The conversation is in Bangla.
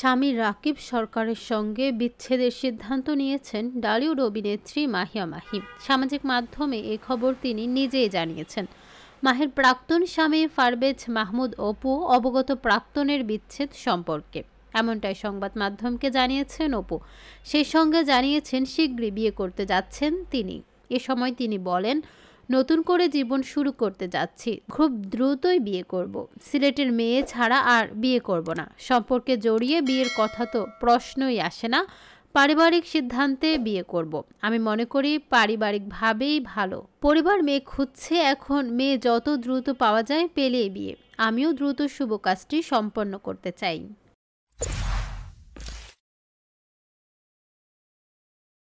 স্বামী রাকিব সরকারের সঙ্গে বিচ্ছেদের সিদ্ধান্ত নিয়েছেন ডালিউড অভিনেত্রী মাহিয়া মাহি সামাজিক মাধ্যমে এ খবর তিনি নিজেই জানিয়েছেন মাহের প্রাক্তন স্বামী ফারবেজ মাহমুদ অপু অবগত প্রাক্তনের বিচ্ছেদ সম্পর্কে এমনটাই সংবাদ মাধ্যমকে জানিয়েছেন অপু সেই সঙ্গে জানিয়েছেন শীঘ্রই বিয়ে করতে যাচ্ছেন তিনি এ সময় তিনি বলেন নতুন করে জীবন শুরু করতে যাচ্ছি খুব দ্রুতই বিয়ে করব। সিলেটের মেয়ে ছাড়া আর বিয়ে করব না সম্পর্কে জড়িয়ে বিয়ের কথা তো প্রশ্নই আসে না পারিবারিক সিদ্ধান্তে বিয়ে করব। আমি মনে করি পারিবারিকভাবেই ভালো পরিবার মেয়ে খুঁজছে এখন মেয়ে যত দ্রুত পাওয়া যায় পেলেই বিয়ে আমিও দ্রুত শুভ কাজটি সম্পন্ন করতে চাই